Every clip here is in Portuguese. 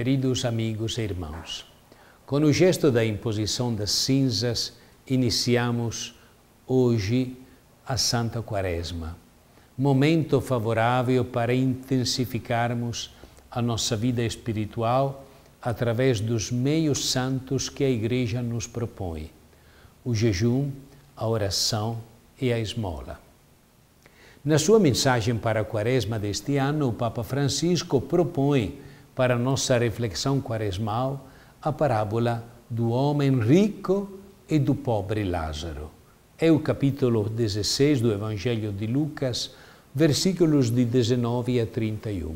Queridos amigos e irmãos, com o gesto da imposição das cinzas, iniciamos hoje a Santa Quaresma, momento favorável para intensificarmos a nossa vida espiritual através dos meios santos que a Igreja nos propõe: o jejum, a oração e a esmola. Na sua mensagem para a Quaresma deste ano, o Papa Francisco propõe para nossa reflexão quaresmal a parábola do homem rico e do pobre Lázaro. É o capítulo 16 do Evangelho de Lucas, versículos de 19 a 31.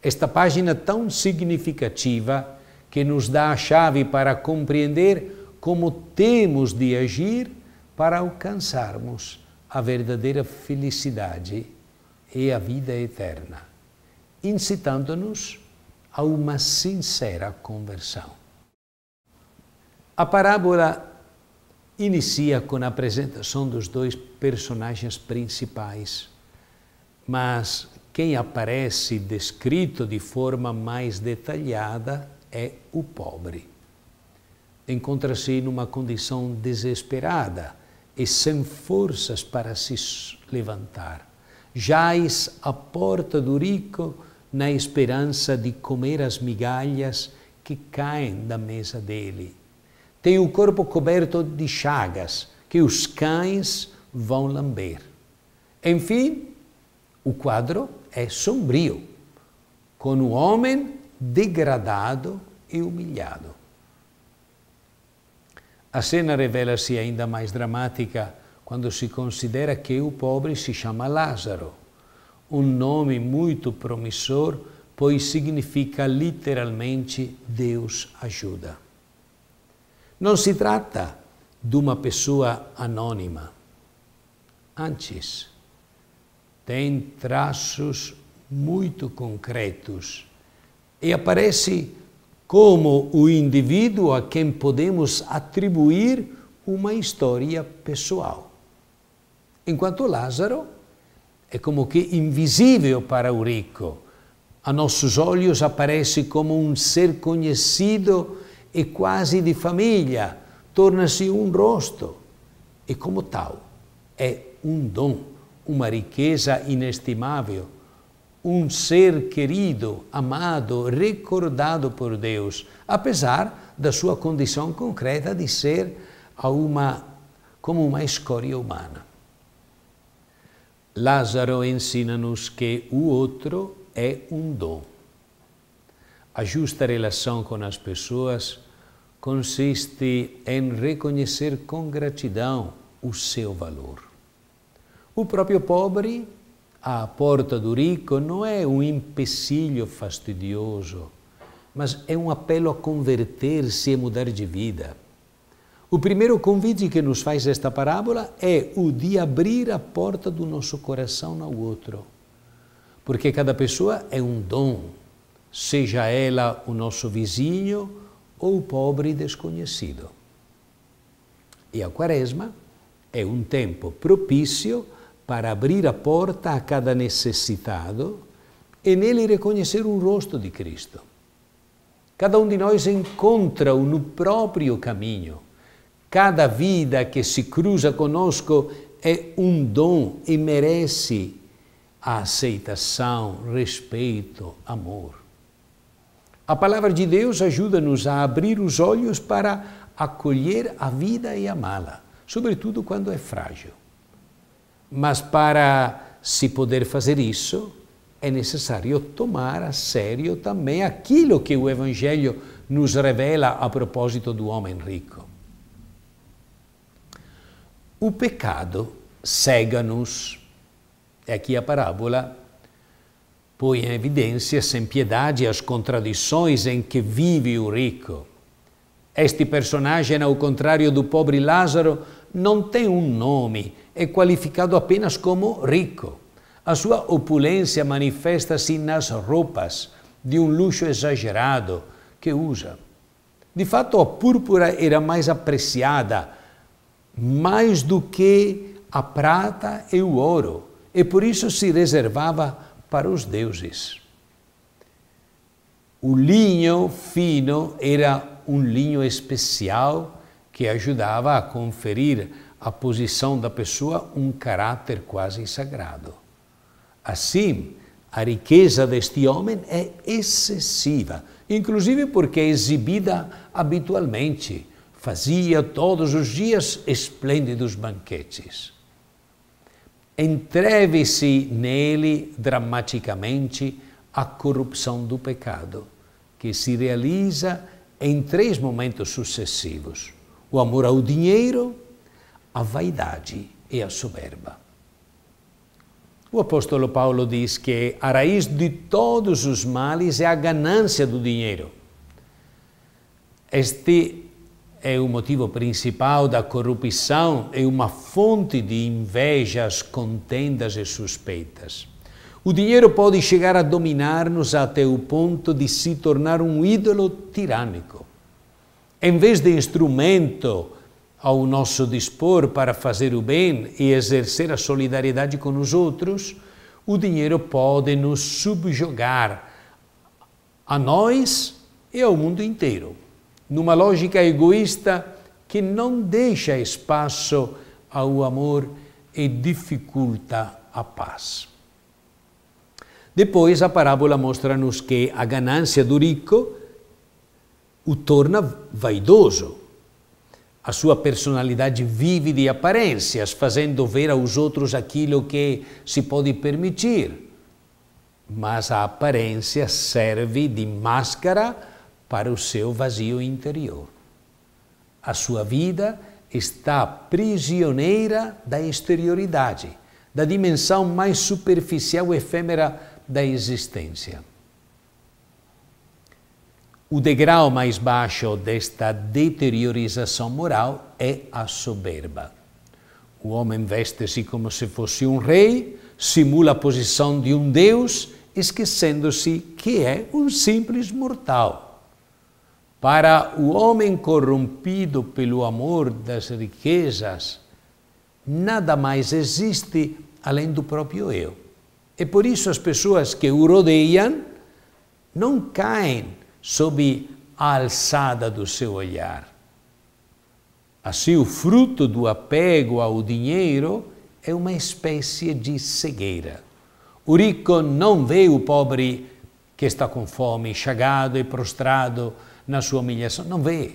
Esta página tão significativa que nos dá a chave para compreender como temos de agir para alcançarmos a verdadeira felicidade e a vida eterna, incitando-nos a uma sincera conversão. A parábola inicia com a apresentação dos dois personagens principais, mas quem aparece descrito de forma mais detalhada é o pobre. Encontra-se numa condição desesperada e sem forças para se levantar. Jaz à porta do rico na esperança de comer as migalhas que caem da mesa dele. Tem o corpo coberto de chagas que os cães vão lamber. Enfim, o quadro é sombrio, com o homem degradado e humilhado. A cena revela-se ainda mais dramática quando se considera que o pobre se chama Lázaro um nome muito promissor, pois significa literalmente Deus ajuda. Não se trata de uma pessoa anônima. Antes, tem traços muito concretos e aparece como o indivíduo a quem podemos atribuir uma história pessoal. Enquanto Lázaro é como que invisível para o rico. A nossos olhos aparece como um ser conhecido e quase de família, torna-se um rosto. E como tal, é um dom, uma riqueza inestimável, um ser querido, amado, recordado por Deus, apesar da sua condição concreta de ser uma, como uma escória humana. Lázaro ensina-nos que o outro é um dom. A justa relação com as pessoas consiste em reconhecer com gratidão o seu valor. O próprio pobre à porta do rico não é um empecilho fastidioso, mas é um apelo a converter-se e mudar de vida. O primeiro convite que nos faz esta parábola é o de abrir a porta do nosso coração ao outro. Porque cada pessoa é um dom, seja ela o nosso vizinho ou o pobre desconhecido. E a Quaresma é um tempo propício para abrir a porta a cada necessitado e nele reconhecer o rosto de Cristo. Cada um de nós encontra-o no próprio caminho Cada vida que se cruza conosco é um dom e merece a aceitação, respeito, amor. A palavra de Deus ajuda-nos a abrir os olhos para acolher a vida e amá-la, sobretudo quando é frágil. Mas para se poder fazer isso, é necessário tomar a sério também aquilo que o Evangelho nos revela a propósito do homem rico o pecado cega-nos. É aqui a parábola põe em evidência, sem piedade, as contradições em que vive o rico. Este personagem, ao contrário do pobre Lázaro, não tem um nome, é qualificado apenas como rico. A sua opulência manifesta-se nas roupas de um luxo exagerado que usa. De fato, a púrpura era mais apreciada mais do que a prata e o ouro, e por isso se reservava para os deuses. O linho fino era um linho especial que ajudava a conferir à posição da pessoa um caráter quase sagrado. Assim, a riqueza deste homem é excessiva, inclusive porque é exibida habitualmente fazia todos os dias esplêndidos banquetes. Entreve-se nele dramaticamente a corrupção do pecado, que se realiza em três momentos sucessivos: o amor ao dinheiro, a vaidade e a soberba. O apóstolo Paulo diz que a raiz de todos os males é a ganância do dinheiro. Este é o motivo principal da corrupção e é uma fonte de invejas, contendas e suspeitas. O dinheiro pode chegar a dominar-nos até o ponto de se tornar um ídolo tirânico. Em vez de instrumento ao nosso dispor para fazer o bem e exercer a solidariedade com os outros, o dinheiro pode nos subjugar a nós e ao mundo inteiro numa lógica egoísta que não deixa espaço ao amor e dificulta a paz. Depois a parábola mostra-nos que a ganância do rico o torna vaidoso. A sua personalidade vive de aparências, fazendo ver aos outros aquilo que se pode permitir. Mas a aparência serve de máscara para o seu vazio interior. A sua vida está prisioneira da exterioridade, da dimensão mais superficial e efêmera da existência. O degrau mais baixo desta deteriorização moral é a soberba. O homem veste-se como se fosse um rei, simula a posição de um deus, esquecendo-se que é um simples mortal. Para o homem corrompido pelo amor das riquezas, nada mais existe além do próprio eu. E por isso as pessoas que o rodeiam não caem sob a alçada do seu olhar. Assim, o fruto do apego ao dinheiro é uma espécie de cegueira. O rico não vê o pobre que está com fome, chagado e prostrado, na sua humilhação. Não vê.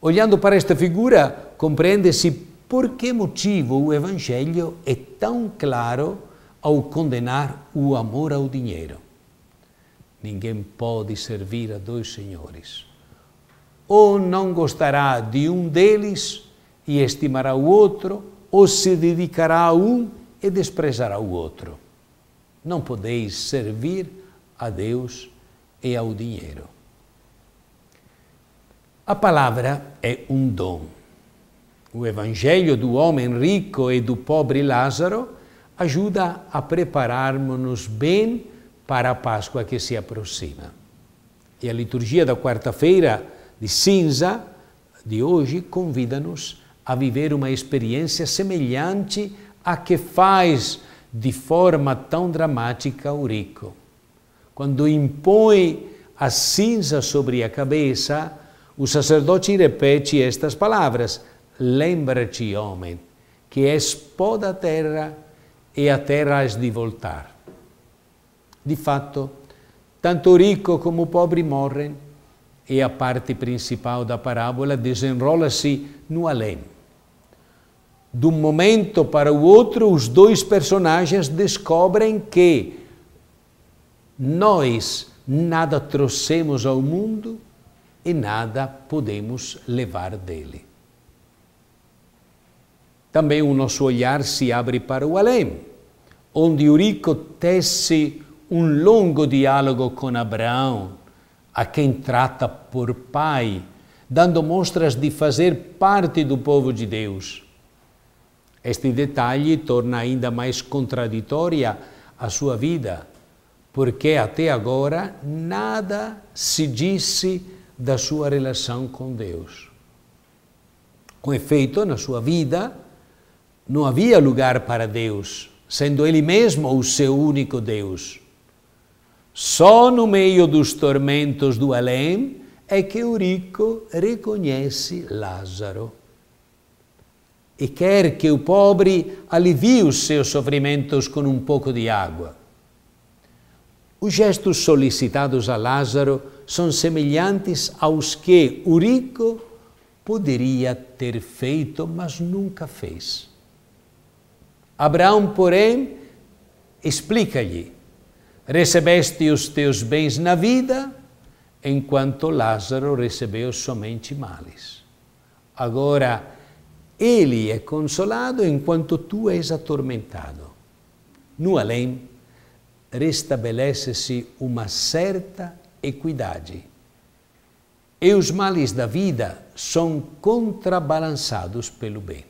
Olhando para esta figura, compreende-se por que motivo o Evangelho é tão claro ao condenar o amor ao dinheiro. Ninguém pode servir a dois senhores. Ou não gostará de um deles e estimará o outro, ou se dedicará a um e desprezará o outro. Não podeis servir a Deus e ao dinheiro. A palavra é um dom. O evangelho do homem rico e do pobre Lázaro ajuda a prepararmos-nos bem para a Páscoa que se aproxima. E a liturgia da quarta-feira de cinza de hoje convida-nos a viver uma experiência semelhante à que faz de forma tão dramática o rico. Quando impõe a cinza sobre a cabeça, o sacerdote repete estas palavras: Lembra-te, homem, que és pó da terra e a terra has de voltar. De fato, tanto rico como pobre morrem, e a parte principal da parábola desenrola-se no além. De um momento para o outro, os dois personagens descobrem que nós nada trouxemos ao mundo e nada podemos levar dele. Também o nosso olhar se abre para o além, onde o rico tece um longo diálogo com Abraão, a quem trata por pai, dando mostras de fazer parte do povo de Deus. Este detalhe torna ainda mais contraditória a sua vida, porque até agora nada se disse da sua relação com Deus. Com efeito, na sua vida não havia lugar para Deus, sendo Ele mesmo o seu único Deus. Só no meio dos tormentos do além é que o rico reconhece Lázaro e quer que o pobre alivie os seus sofrimentos com um pouco de água. Os gestos solicitados a Lázaro são semelhantes aos que o rico poderia ter feito, mas nunca fez. Abraão, porém, explica-lhe: recebeste os teus bens na vida, enquanto Lázaro recebeu somente males. Agora, ele é consolado enquanto tu és atormentado. No além, restabelece-se uma certa equidade. E os males da vida são contrabalançados pelo bem.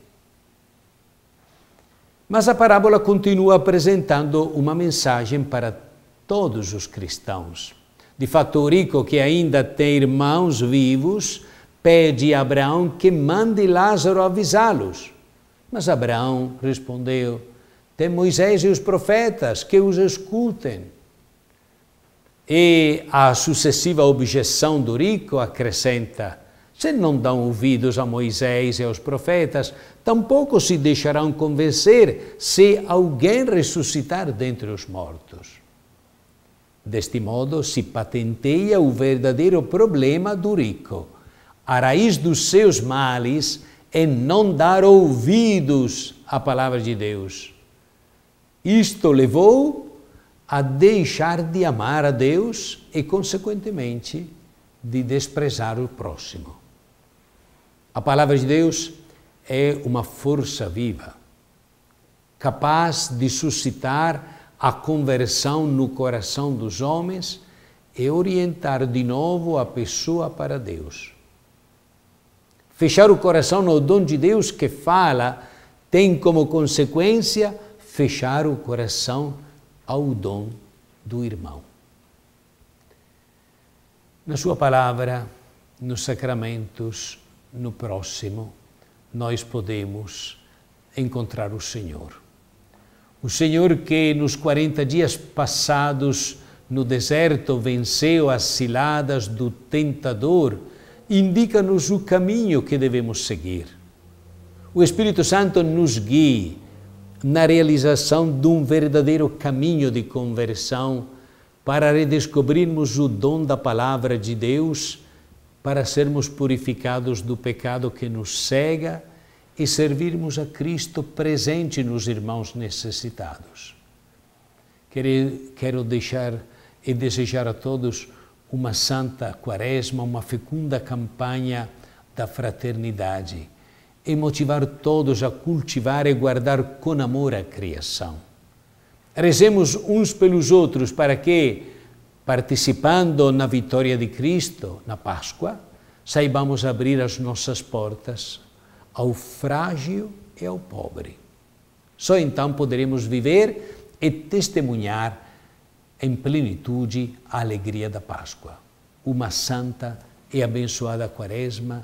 Mas a parábola continua apresentando uma mensagem para todos os cristãos. De fato, o rico que ainda tem irmãos vivos pede a Abraão que mande Lázaro avisá-los. Mas Abraão respondeu: Tem Moisés e os profetas que os escutem. E a sucessiva objeção do rico acrescenta: se não dão ouvidos a Moisés e aos profetas, tampouco se deixarão convencer se alguém ressuscitar dentre os mortos. Deste modo, se patenteia o verdadeiro problema do rico. A raiz dos seus males é não dar ouvidos à palavra de Deus. Isto levou a deixar de amar a Deus e, consequentemente, de desprezar o próximo. A palavra de Deus é uma força viva, capaz de suscitar a conversão no coração dos homens e orientar de novo a pessoa para Deus. Fechar o coração ao dom de Deus que fala tem como consequência fechar o coração ao dom do irmão. Na Sua palavra, nos sacramentos, no próximo, nós podemos encontrar o Senhor. O Senhor que nos 40 dias passados no deserto venceu as ciladas do tentador, indica-nos o caminho que devemos seguir. O Espírito Santo nos guia na realização de um verdadeiro caminho de conversão para redescobrirmos o dom da palavra de Deus, para sermos purificados do pecado que nos cega e servirmos a Cristo presente nos irmãos necessitados. Quero deixar e desejar a todos uma santa quaresma, uma fecunda campanha da fraternidade e motivar todos a cultivar e guardar com amor a criação. Rezemos uns pelos outros para que, participando na vitória de Cristo, na Páscoa, saibamos abrir as nossas portas ao frágil e ao pobre. Só então poderemos viver e testemunhar em plenitude a alegria da Páscoa. Uma santa e abençoada Quaresma